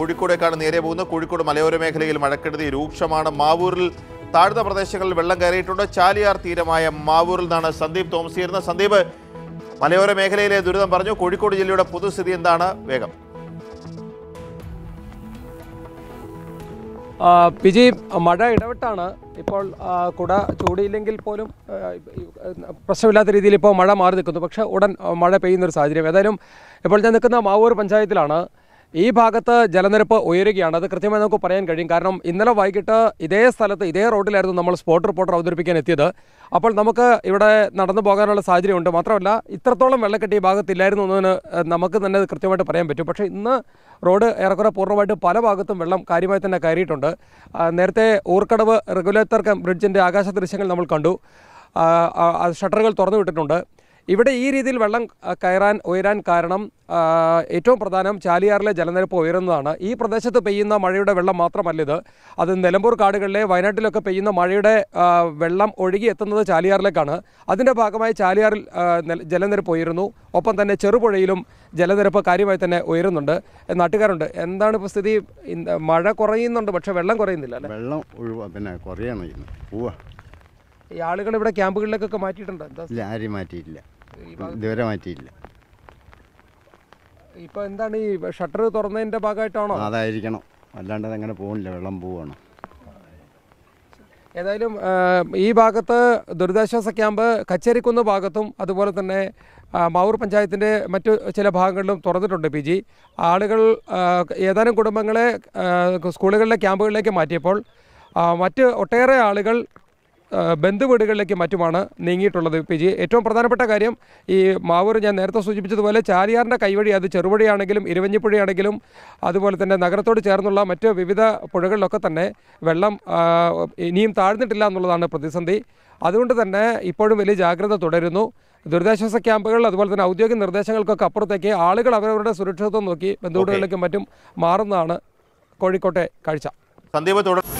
കോഴിക്കോടേക്കാണ് നേരെ പോകുന്നത് കോഴിക്കോട് മലയോര മേഖലയിൽ മഴക്കെടുതി രൂക്ഷമാണ് മാവൂരിൽ താഴ്ന്ന പ്രദേശങ്ങളിൽ വെള്ളം കയറിയിട്ടുണ്ട് ചാലിയാർ തീരമായ മാവൂരിൽ നിന്നാണ് സന്ദീപ് തോമസ് ചേരുന്ന സന്ദീപ് മലയോര മേഖലയിലെ ദുരിതം പറഞ്ഞു കോഴിക്കോട് ജില്ലയുടെ പൊതുസ്ഥിതി എന്താണ് വേഗം പിജി മഴ ഇടവിട്ടാണ് ഇപ്പോൾ കുട ചൂടിയില്ലെങ്കിൽ പോലും പ്രശ്നമില്ലാത്ത രീതിയിൽ ഇപ്പോൾ മഴ മാറി നിൽക്കുന്നു പക്ഷേ ഉടൻ മഴ പെയ്യുന്നൊരു സാഹചര്യം ഏതായാലും ഇപ്പോൾ ഞാൻ നിൽക്കുന്ന മാവൂർ പഞ്ചായത്തിലാണ് ഈ ഭാഗത്ത് ജലനിരപ്പ് ഉയരുകയാണ് അത് കൃത്യമായി നമുക്ക് പറയാൻ കഴിയും കാരണം ഇന്നലെ വൈകിട്ട് ഇതേ സ്ഥലത്ത് ഇതേ റോഡിലായിരുന്നു നമ്മൾ സ്പോട്ട് റിപ്പോർട്ടർ അവതരിപ്പിക്കാൻ എത്തിയത് അപ്പോൾ നമുക്ക് ഇവിടെ നടന്നു പോകാനുള്ള സാഹചര്യമുണ്ട് മാത്രമല്ല ഇത്രത്തോളം വെള്ളക്കെട്ട് ഈ ഭാഗത്തില്ലായിരുന്നു എന്നതിന് നമുക്ക് തന്നെ കൃത്യമായിട്ട് പറയാൻ പറ്റും പക്ഷേ ഇന്ന് റോഡ് ഏറെക്കുറെ പൂർണ്ണമായിട്ട് പല ഭാഗത്തും വെള്ളം കാര്യമായി തന്നെ കയറിയിട്ടുണ്ട് നേരത്തെ ഊർക്കടവ് റെഗുലേറ്റർ ബ്രിഡ്ജിൻ്റെ ആകാശ ദൃശ്യങ്ങൾ നമ്മൾ കണ്ടു ഷട്ടറുകൾ തുറന്നു വിട്ടിട്ടുണ്ട് ഇവിടെ ഈ രീതിയിൽ വെള്ളം കയറാൻ ഉയരാൻ കാരണം ഏറ്റവും പ്രധാനം ചാലിയാറിലെ ജലനിരപ്പ് ഉയരുന്നതാണ് ഈ പ്രദേശത്ത് പെയ്യുന്ന മഴയുടെ വെള്ളം മാത്രമല്ല ഇത് അത് നിലമ്പൂർ കാടുകളിലെ വയനാട്ടിലൊക്കെ പെയ്യുന്ന മഴയുടെ വെള്ളം ഒഴുകി എത്തുന്നത് ചാലിയാറിലേക്കാണ് അതിൻ്റെ ഭാഗമായി ചാലിയാറിൽ ജലനിരപ്പ് ഉയരുന്നു ഒപ്പം തന്നെ ചെറുപുഴയിലും ജലനിരപ്പ് കാര്യമായി തന്നെ ഉയരുന്നുണ്ട് നാട്ടുകാരുണ്ട് എന്താണ് ഇപ്പോൾ സ്ഥിതി മഴ കുറയുന്നുണ്ട് പക്ഷേ വെള്ളം കുറയുന്നില്ല വെള്ളം ഒഴിവാ പിന്നെ കുറയാണ് ഈ ആളുകൾ ഇവിടെ ക്യാമ്പുകളിലേക്കൊക്കെ മാറ്റിയിട്ടുണ്ട് എന്താ ആരും മാറ്റിയിട്ടില്ല ഇതുവരെ മാറ്റിയില്ല ഇപ്പൊ എന്താണ് ഈ ഷട്ടർ തുറന്നതിന്റെ ഭാഗമായിട്ടാണോ അതായിരിക്കണം അല്ലാണ്ട് അങ്ങനെ പോകുന്നില്ല വെള്ളം പോവാണ് ഏതായാലും ഈ ഭാഗത്ത് ദുരിതാശ്വാസ ക്യാമ്പ് കച്ചേരിക്കുന്ന് ഭാഗത്തും അതുപോലെ തന്നെ മാവൂർ പഞ്ചായത്തിൻ്റെ മറ്റു ചില ഭാഗങ്ങളിലും തുറന്നിട്ടുണ്ട് പി ജി ആളുകൾ ഏതാനും കുടുംബങ്ങളെ സ്കൂളുകളിലെ ക്യാമ്പുകളിലേക്ക് മാറ്റിയപ്പോൾ മറ്റ് ഒട്ടേറെ ആളുകൾ ബന്ധുവീടുകളിലേക്ക് മറ്റുമാണ് നീങ്ങിയിട്ടുള്ളത് പി ജി ഏറ്റവും പ്രധാനപ്പെട്ട കാര്യം ഈ മാവൂർ ഞാൻ നേരത്തെ സൂചിപ്പിച്ചതുപോലെ ചാലിയാറിൻ്റെ കൈവഴി അത് ചെറുപുഴയാണെങ്കിലും ഇരുവഞ്ഞിപ്പുഴയാണെങ്കിലും അതുപോലെ തന്നെ നഗരത്തോട് ചേർന്നുള്ള മറ്റ് വിവിധ പുഴകളിലൊക്കെ തന്നെ വെള്ളം ഇനിയും താഴ്ന്നിട്ടില്ല എന്നുള്ളതാണ് പ്രതിസന്ധി അതുകൊണ്ട് തന്നെ ഇപ്പോഴും വലിയ ജാഗ്രത തുടരുന്നു ദുരിതാശ്വാസ ക്യാമ്പുകൾ അതുപോലെ തന്നെ ഔദ്യോഗിക നിർദ്ദേശങ്ങൾക്കൊക്കെ അപ്പുറത്തേക്ക് ആളുകൾ അവരവരുടെ സുരക്ഷിതത്വം നോക്കി ബന്ധുവീടുകളിലേക്കും മറ്റും മാറുന്നതാണ് കോഴിക്കോട്ടെ കാഴ്ച സന്ദീപ് തുടർ